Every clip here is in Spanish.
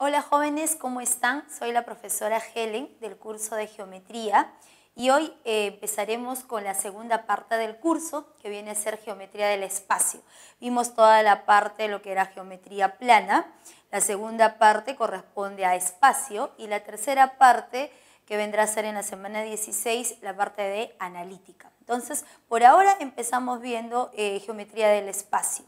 Hola jóvenes, ¿cómo están? Soy la profesora Helen del curso de Geometría y hoy eh, empezaremos con la segunda parte del curso que viene a ser Geometría del Espacio. Vimos toda la parte de lo que era geometría plana, la segunda parte corresponde a espacio y la tercera parte que vendrá a ser en la semana 16 la parte de analítica. Entonces, por ahora empezamos viendo eh, Geometría del Espacio.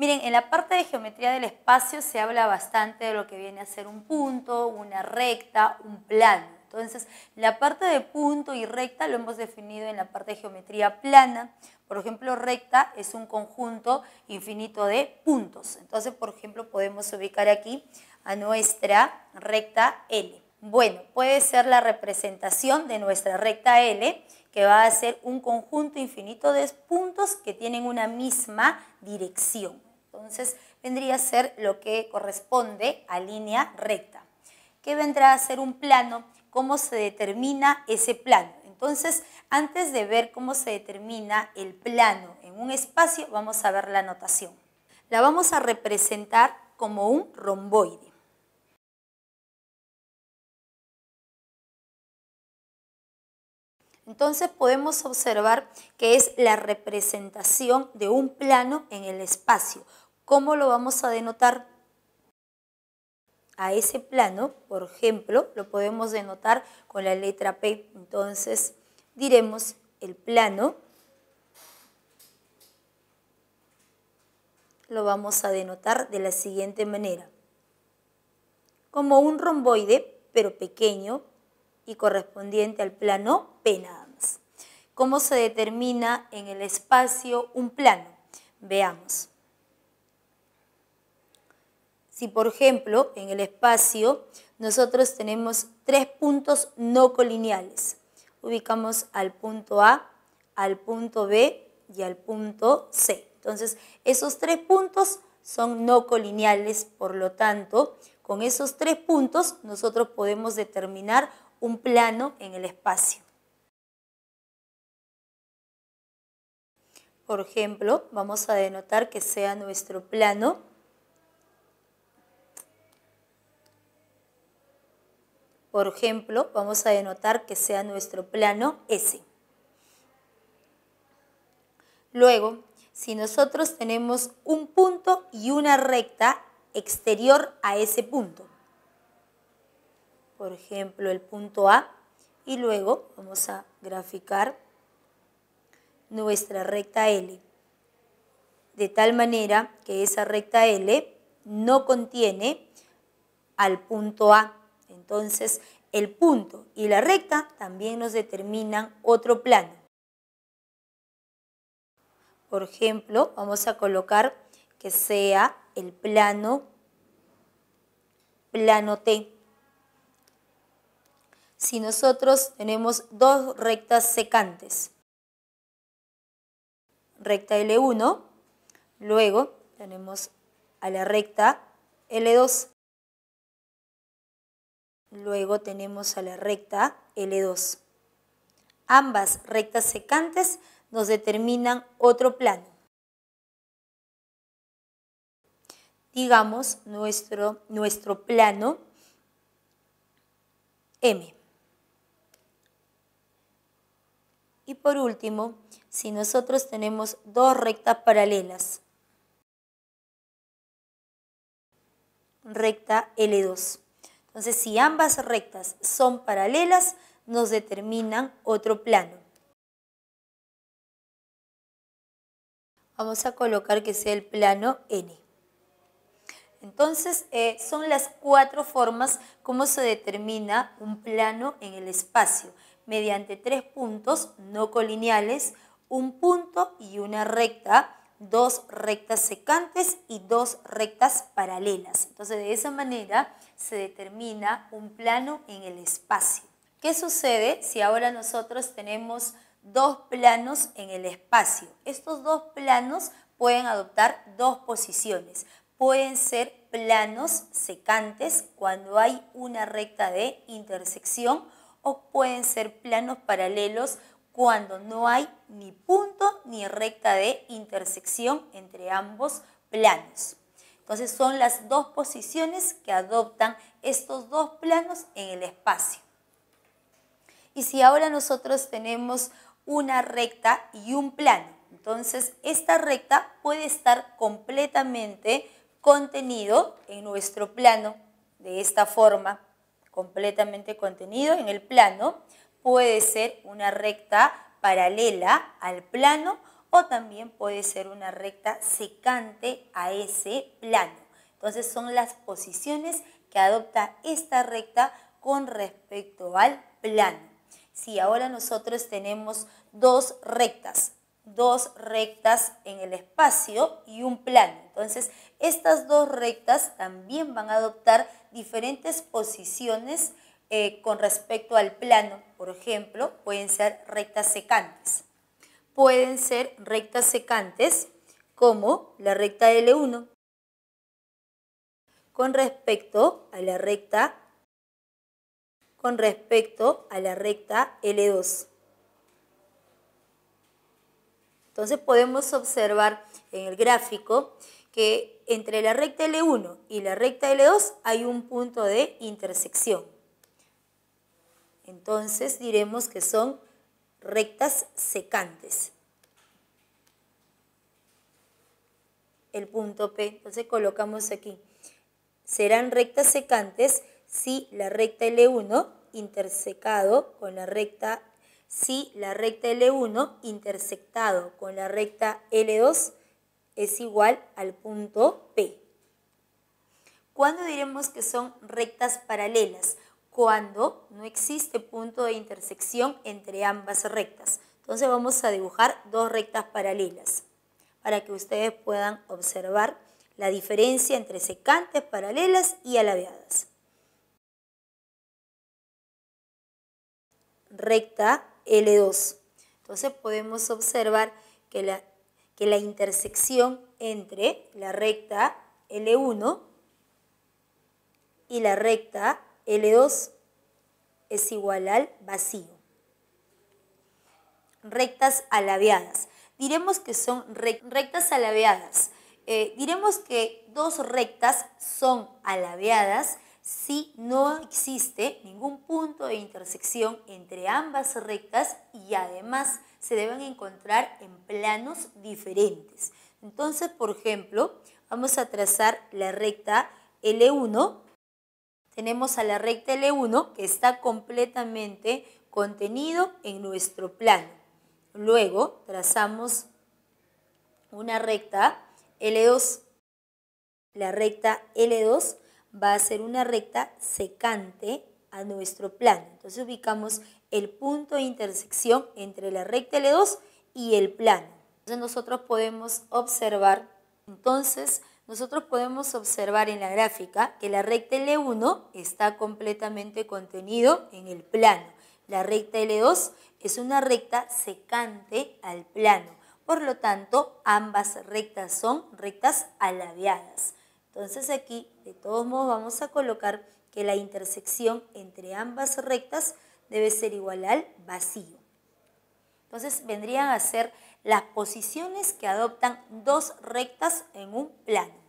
Miren, en la parte de geometría del espacio se habla bastante de lo que viene a ser un punto, una recta, un plano. Entonces, la parte de punto y recta lo hemos definido en la parte de geometría plana. Por ejemplo, recta es un conjunto infinito de puntos. Entonces, por ejemplo, podemos ubicar aquí a nuestra recta L. Bueno, puede ser la representación de nuestra recta L que va a ser un conjunto infinito de puntos que tienen una misma dirección. Entonces vendría a ser lo que corresponde a línea recta, ¿Qué vendrá a ser un plano, cómo se determina ese plano. Entonces, antes de ver cómo se determina el plano en un espacio, vamos a ver la notación. La vamos a representar como un romboide. Entonces podemos observar que es la representación de un plano en el espacio, ¿Cómo lo vamos a denotar? A ese plano, por ejemplo, lo podemos denotar con la letra P. Entonces diremos el plano lo vamos a denotar de la siguiente manera. Como un romboide, pero pequeño y correspondiente al plano P nada más. ¿Cómo se determina en el espacio un plano? Veamos. Si por ejemplo en el espacio nosotros tenemos tres puntos no colineales, ubicamos al punto A, al punto B y al punto C. Entonces esos tres puntos son no colineales, por lo tanto con esos tres puntos nosotros podemos determinar un plano en el espacio. Por ejemplo, vamos a denotar que sea nuestro plano Por ejemplo, vamos a denotar que sea nuestro plano S. Luego, si nosotros tenemos un punto y una recta exterior a ese punto, por ejemplo, el punto A, y luego vamos a graficar nuestra recta L, de tal manera que esa recta L no contiene al punto A, entonces, el punto y la recta también nos determinan otro plano. Por ejemplo, vamos a colocar que sea el plano plano T. Si nosotros tenemos dos rectas secantes, recta L1, luego tenemos a la recta L2. Luego tenemos a la recta L2. Ambas rectas secantes nos determinan otro plano. Digamos nuestro, plano M. Y por último, si nosotros tenemos dos rectas paralelas, recta L2. Entonces, si ambas rectas son paralelas, nos determinan otro plano. Vamos a colocar que sea el plano N. Entonces, eh, son las cuatro formas como se determina un plano en el espacio, mediante tres puntos no colineales, un punto y una recta dos rectas secantes y dos rectas paralelas. Entonces de esa manera se determina un plano en el espacio. ¿Qué sucede si ahora nosotros tenemos dos planos en el espacio? Estos dos planos pueden adoptar dos posiciones. Pueden ser planos secantes cuando hay una recta de intersección o pueden ser planos paralelos cuando no hay ni punto ni recta de intersección entre ambos planos. Entonces son las dos posiciones que adoptan estos dos planos en el espacio. Y si ahora nosotros tenemos una recta y un plano, entonces esta recta puede estar completamente contenido en nuestro plano, de esta forma, completamente contenido en el plano, puede ser una recta paralela al plano o también puede ser una recta secante a ese plano. Entonces son las posiciones que adopta esta recta con respecto al plano. Si ahora nosotros tenemos dos rectas, dos rectas en el espacio y un plano. Entonces, estas dos rectas también van a adoptar diferentes posiciones eh, con respecto al plano, por ejemplo, pueden ser rectas secantes. Pueden ser rectas secantes como la recta L1 con respecto a la recta con respecto a la recta L2. Entonces podemos observar en el gráfico que entre la recta L1 y la recta L2 hay un punto de intersección. Entonces diremos que son rectas secantes. El punto P, entonces colocamos aquí. Serán rectas secantes si la recta L1 intersecado con la recta si la recta L1 intersectado con la recta L2 es igual al punto P. ¿Cuándo diremos que son rectas paralelas? cuando no existe punto de intersección entre ambas rectas. Entonces vamos a dibujar dos rectas paralelas para que ustedes puedan observar la diferencia entre secantes paralelas y alabeadas. Recta L2. Entonces podemos observar que la, que la intersección entre la recta L1 y la recta L2 es igual al vacío. Rectas alabeadas. Diremos que son rectas alabeadas. Eh, diremos que dos rectas son alabeadas si no existe ningún punto de intersección entre ambas rectas y además se deben encontrar en planos diferentes. Entonces, por ejemplo, vamos a trazar la recta L1 tenemos a la recta L1 que está completamente contenido en nuestro plano. Luego trazamos una recta L2. La recta L2 va a ser una recta secante a nuestro plano. Entonces ubicamos el punto de intersección entre la recta L2 y el plano. Entonces nosotros podemos observar entonces nosotros podemos observar en la gráfica que la recta L1 está completamente contenido en el plano. La recta L2 es una recta secante al plano. Por lo tanto, ambas rectas son rectas alabeadas. Entonces aquí, de todos modos, vamos a colocar que la intersección entre ambas rectas debe ser igual al vacío. Entonces vendrían a ser las posiciones que adoptan dos rectas en un plano.